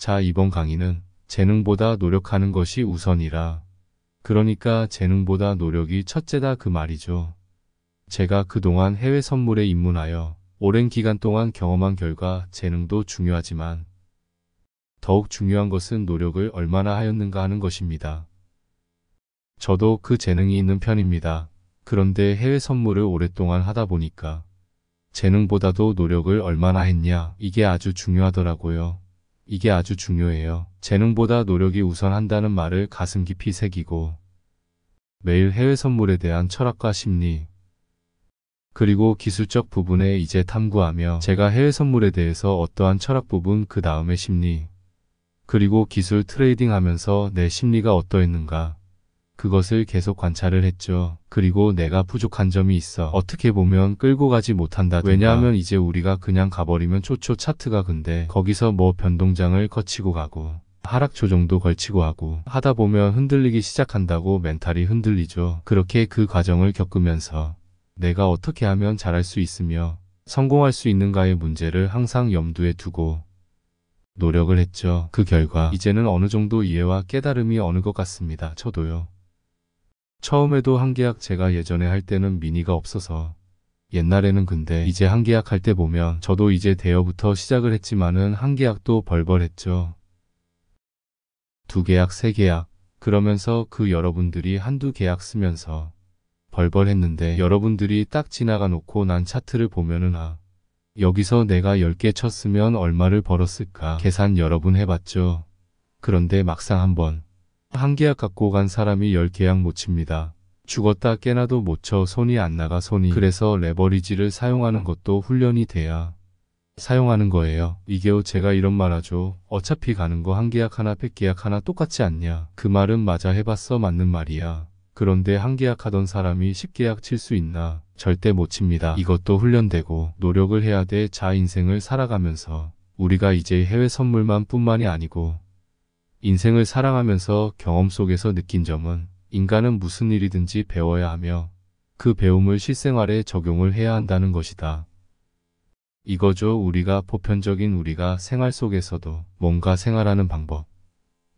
자, 이번 강의는 재능보다 노력하는 것이 우선이라. 그러니까 재능보다 노력이 첫째다 그 말이죠. 제가 그동안 해외 선물에 입문하여 오랜 기간 동안 경험한 결과 재능도 중요하지만 더욱 중요한 것은 노력을 얼마나 하였는가 하는 것입니다. 저도 그 재능이 있는 편입니다. 그런데 해외 선물을 오랫동안 하다 보니까 재능보다도 노력을 얼마나 했냐 이게 아주 중요하더라고요. 이게 아주 중요해요. 재능보다 노력이 우선한다는 말을 가슴 깊이 새기고 매일 해외 선물에 대한 철학과 심리 그리고 기술적 부분에 이제 탐구하며 제가 해외 선물에 대해서 어떠한 철학 부분 그 다음에 심리 그리고 기술 트레이딩 하면서 내 심리가 어떠했는가 그것을 계속 관찰을 했죠. 그리고 내가 부족한 점이 있어 어떻게 보면 끌고 가지 못한다 왜냐하면 이제 우리가 그냥 가버리면 초초 차트가 근데 거기서 뭐 변동장을 거치고 가고 하락 조정도 걸치고 하고 하다 보면 흔들리기 시작한다고 멘탈이 흔들리죠. 그렇게 그 과정을 겪으면서 내가 어떻게 하면 잘할 수 있으며 성공할 수 있는가의 문제를 항상 염두에 두고 노력을 했죠. 그 결과 이제는 어느 정도 이해와 깨달음이 어느 것 같습니다. 저도요. 처음에도 한계약 제가 예전에 할 때는 미니가 없어서 옛날에는 근데 이제 한계약 할 때 보면 저도 이제 대여부터 시작을 했지만은 한계약도 벌벌했죠. 두 계약, 세 계약 그러면서 그 여러분들이 한두 계약 쓰면서 벌벌했는데 여러분들이 딱 지나가 놓고 난 차트를 보면은 아 여기서 내가 10개 쳤으면 얼마를 벌었을까 계산 여러분 해봤죠. 그런데 막상 한번 한 계약 갖고 간 사람이 열 계약 못 칩니다. 죽었다 깨나도 못 쳐 손이 안 나가 손이 그래서 레버리지를 사용하는 것도 훈련이 돼야 사용하는 거예요. 이게요 제가 이런 말하죠. 어차피 가는 거 한 계약 하나 백 계약 하나 똑같지 않냐. 그 말은 맞아 해봤어 맞는 말이야. 그런데 한 계약 하던 사람이 10계약 칠 수 있나? 절대 못 칩니다. 이것도 훈련되고 노력을 해야 돼. 자 인생을 살아가면서 우리가 이제 해외 선물만 뿐만이 아니고 인생을 사랑하면서 경험 속에서 느낀 점은 인간은 무슨 일이든지 배워야 하며 그 배움을 실생활에 적용을 해야 한다는 것이다. 이거죠 우리가 보편적인 우리가 생활 속에서도 뭔가 생활하는 방법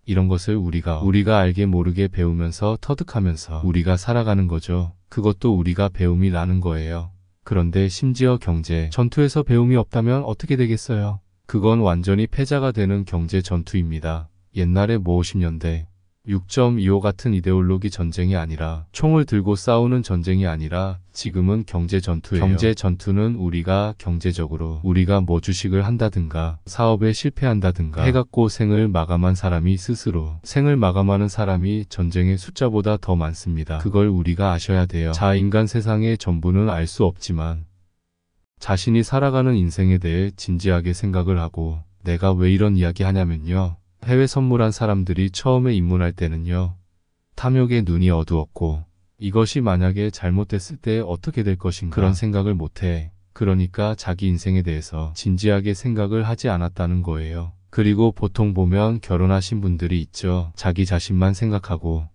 이런 것을 우리가 우리가 알게 모르게 배우면서 터득하면서 우리가 살아가는 거죠. 그것도 우리가 배움이라는 거예요. 그런데 심지어 경제 전투에서 배움이 없다면 어떻게 되겠어요? 그건 완전히 패자가 되는 경제 전투입니다. 옛날에 50년대 6.25 같은 이데올로기 전쟁이 아니라 총을 들고 싸우는 전쟁이 아니라 지금은 경제 전투예요. 경제 전투는 우리가 경제적으로 우리가 뭐 주식을 한다든가 사업에 실패한다든가 해갖고 생을 마감한 사람이 스스로 생을 마감하는 사람이 전쟁의 숫자보다 더 많습니다. 그걸 우리가 아셔야 돼요. 자 인간 세상의 전부는 알 수 없지만 자신이 살아가는 인생에 대해 진지하게 생각을 하고 내가 왜 이런 이야기 하냐면요. 해외 선물한 사람들이 처음에 입문할 때는요. 탐욕의 눈이 어두웠고 이것이 만약에 잘못됐을 때 어떻게 될 것인가 그런 생각을 못해. 그러니까 자기 인생에 대해서 진지하게 생각을 하지 않았다는 거예요. 그리고 보통 보면 결혼하신 분들이 있죠. 자기 자신만 생각하고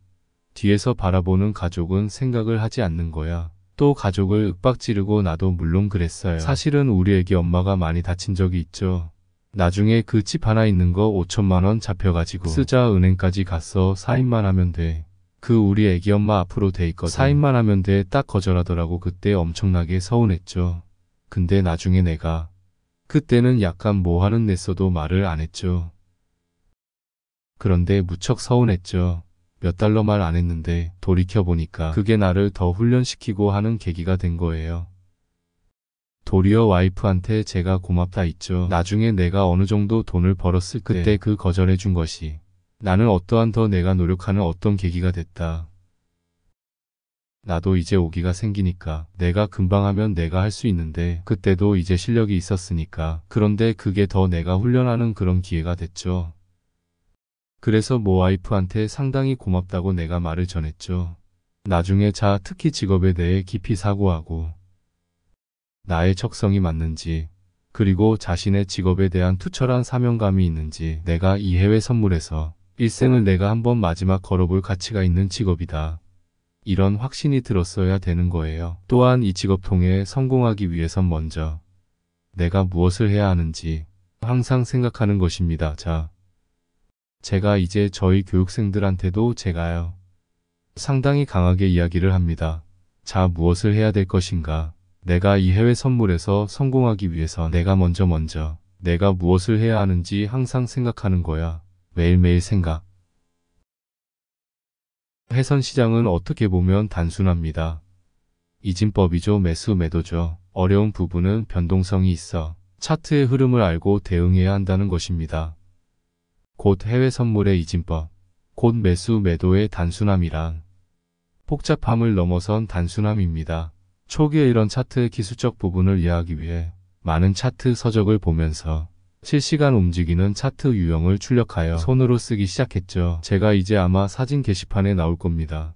뒤에서 바라보는 가족은 생각을 하지 않는 거야. 또 가족을 윽박지르고 나도 물론 그랬어요. 사실은 우리 애기 엄마가 많이 다친 적이 있죠. 나중에 그 집 하나 있는 거 5천만원 잡혀가지고 쓰자 은행까지 갔어 사인만 하면 돼. 그 우리 애기 엄마 앞으로 돼 있거든. 사인만 하면 돼 딱 거절하더라고 그때 엄청나게 서운했죠. 근데 나중에 내가 그때는 약간 뭐하는 냈어도 말을 안 했죠. 그런데 무척 서운했죠. 몇 달러 말 안 했는데 돌이켜보니까 그게 나를 더 훈련시키고 하는 계기가 된 거예요. 도리어 와이프한테 제가 고맙다 있죠. 나중에 내가 어느 정도 돈을 벌었을 네. 그때 네. 그 거절해 준 것이 나는 어떠한 더 내가 노력하는 어떤 계기가 됐다. 나도 이제 오기가 생기니까 내가 금방 하면 내가 할 수 있는데 그때도 이제 실력이 있었으니까 그런데 그게 더 내가 훈련하는 그런 기회가 됐죠. 그래서 모 와이프한테 상당히 고맙다고 내가 말을 전했죠. 나중에 자 특히 직업에 대해 깊이 사고하고 나의 적성이 맞는지 그리고 자신의 직업에 대한 투철한 사명감이 있는지 내가 이 해외 선물에서 일생을 내가 한번 마지막 걸어볼 가치가 있는 직업이다. 이런 확신이 들었어야 되는 거예요. 또한 이 직업 통해 성공하기 위해선 먼저 내가 무엇을 해야 하는지 항상 생각하는 것입니다. 자, 제가 이제 저희 교육생들한테도 제가요. 상당히 강하게 이야기를 합니다. 자, 무엇을 해야 될 것인가? 내가 이 해외 선물에서 성공하기 위해서 내가 먼저 먼저 내가 무엇을 해야 하는지 항상 생각하는 거야. 매일매일 생각. 해선 시장은 어떻게 보면 단순합니다. 이진법이죠. 매수 매도죠. 어려운 부분은 변동성이 있어 차트의 흐름을 알고 대응해야 한다는 것입니다. 곧 해외 선물의 이진법, 곧 매수 매도의 단순함이란 복잡함을 넘어선 단순함입니다. 초기에 이런 차트의 기술적 부분을 이해하기 위해 많은 차트 서적을 보면서 실시간 움직이는 차트 유형을 출력하여 손으로 쓰기 시작했죠. 제가 이제 아마 사진 게시판에 나올 겁니다.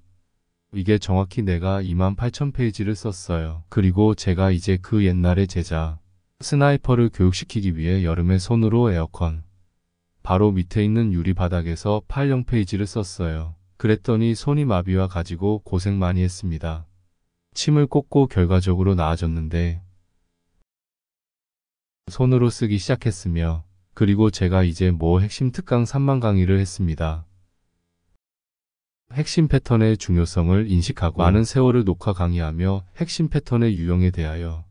이게 정확히 내가 28,000페이지를 썼어요. 그리고 제가 이제 그 옛날의 제자 스나이퍼를 교육시키기 위해 여름에 손으로 에어컨 바로 밑에 있는 유리 바닥에서 80페이지를 썼어요. 그랬더니 손이 마비와 가지고 고생 많이 했습니다. 침을 꽂고 결과적으로 나아졌는데 손으로 쓰기 시작했으며 그리고 제가 이제 뭐 핵심 특강 3만 강의를 했습니다. 핵심 패턴의 중요성을 인식하고 많은 세월을 녹화 강의하며 핵심 패턴의 유형에 대하여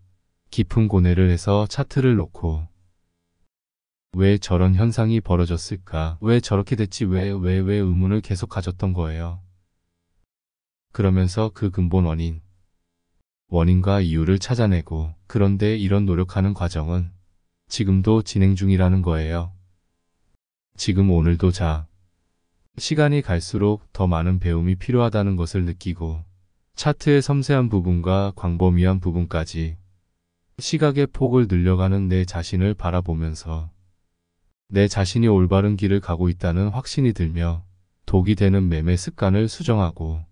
깊은 고뇌를 해서 차트를 놓고 왜 저런 현상이 벌어졌을까? 왜 저렇게 됐지? 왜, 왜, 왜 의문을 계속 가졌던 거예요. 그러면서 그 근본 원인, 원인과 이유를 찾아내고 그런데 이런 노력하는 과정은 지금도 진행 중이라는 거예요. 지금 오늘도 자. 시간이 갈수록 더 많은 배움이 필요하다는 것을 느끼고 차트의 섬세한 부분과 광범위한 부분까지 시각의 폭을 늘려가는 내 자신을 바라보면서 내 자신이 올바른 길을 가고 있다는 확신이 들며 독이 되는 매매 습관을 수정하고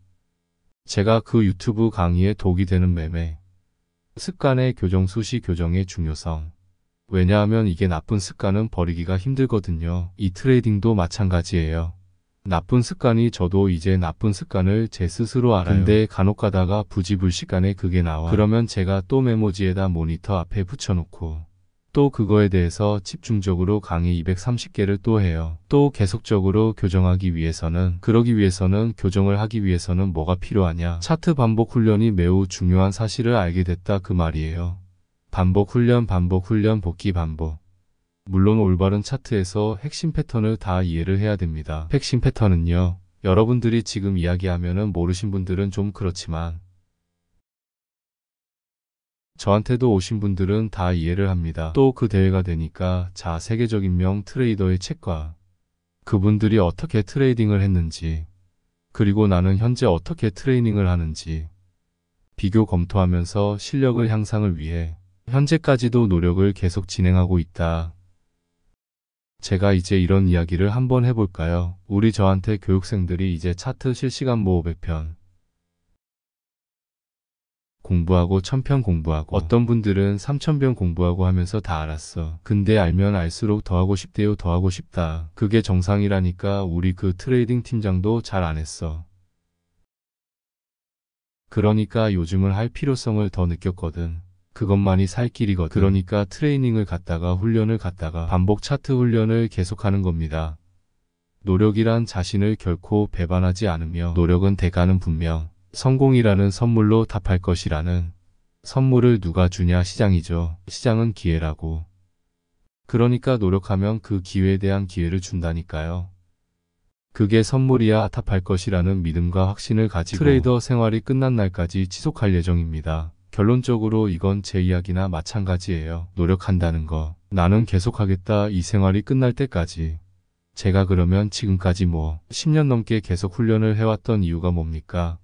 제가 그 유튜브 강의에 독이 되는 매매, 습관의 교정 수시 교정의 중요성, 왜냐하면 이게 나쁜 습관은 버리기가 힘들거든요. 이 트레이딩도 마찬가지예요. 나쁜 습관이 저도 이제 나쁜 습관을 제 스스로 알아요. 근데 간혹 가다가 부지불식간에 그게 나와. 그러면 제가 또 메모지에다 모니터 앞에 붙여놓고 또 그거에 대해서 집중적으로 강의 230개를 또 해요. 또 계속적으로 교정하기 위해서는 그러기 위해서는 교정을 하기 위해서는 뭐가 필요하냐 차트 반복 훈련이 매우 중요한 사실을 알게 됐다 그 말이에요. 반복 훈련 반복 훈련 복귀 반복 물론 올바른 차트에서 핵심 패턴을 다 이해를 해야 됩니다. 핵심 패턴은요. 여러분들이 지금 이야기하면 모르신 분들은 좀 그렇지만 저한테도 오신 분들은 다 이해를 합니다. 또 그 대회가 되니까 자 세계적인 명 트레이더의 책과 그분들이 어떻게 트레이딩을 했는지 그리고 나는 현재 어떻게 트레이닝을 하는지 비교 검토하면서 실력을 향상을 위해 현재까지도 노력을 계속 진행하고 있다. 제가 이제 이런 이야기를 한번 해볼까요? 우리 저한테 교육생들이 이제 차트 실시간 모호 100편 공부하고 천편 공부하고 어떤 분들은 삼천변 공부하고 하면서 다 알았어. 근데 알면 알수록 더 하고 싶대요 더 하고 싶다. 그게 정상이라니까 우리 그 트레이딩 팀장도 잘 안 했어. 그러니까 요즘은할 필요성을 더 느꼈거든. 그것만이 살 길이거든. 그러니까 트레이닝을 갔다가 훈련을 갔다가 반복 차트 훈련을 계속하는 겁니다. 노력이란 자신을 결코 배반하지 않으며 노력은 대가는 분명. 성공이라는 선물로 답할 것이라는 선물을 누가 주냐 시장이죠. 시장은 기회라고. 그러니까 노력하면 그 기회에 대한 기회를 준다니까요. 그게 선물이야 답할 것이라는 믿음과 확신을 가지고 트레이더 생활이 끝난 날까지 지속할 예정입니다. 결론적으로 이건 제 이야기나 마찬가지예요. 노력한다는 거. 나는 계속하겠다 이 생활이 끝날 때까지. 제가 그러면 지금까지 뭐 10년 넘게 계속 훈련을 해왔던 이유가 뭡니까?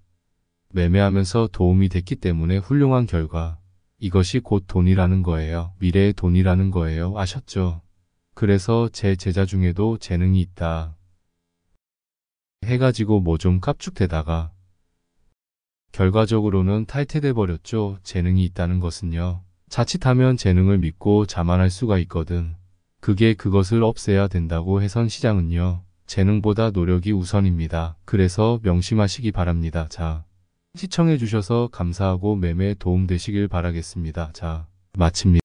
매매하면서 도움이 됐기 때문에 훌륭한 결과. 이것이 곧 돈이라는 거예요. 미래의 돈이라는 거예요. 아셨죠? 그래서 제 제자 중에도 재능이 있다. 해가지고 뭐 좀 깝죽대다가 결과적으로는 탈퇴돼 버렸죠. 재능이 있다는 것은요. 자칫하면 재능을 믿고 자만할 수가 있거든. 그게 그것을 없애야 된다고 해선 시장은요. 재능보다 노력이 우선입니다. 그래서 명심하시기 바랍니다. 자. 시청해주셔서 감사하고 매매 도움되시길 바라겠습니다. 자, 마칩니다.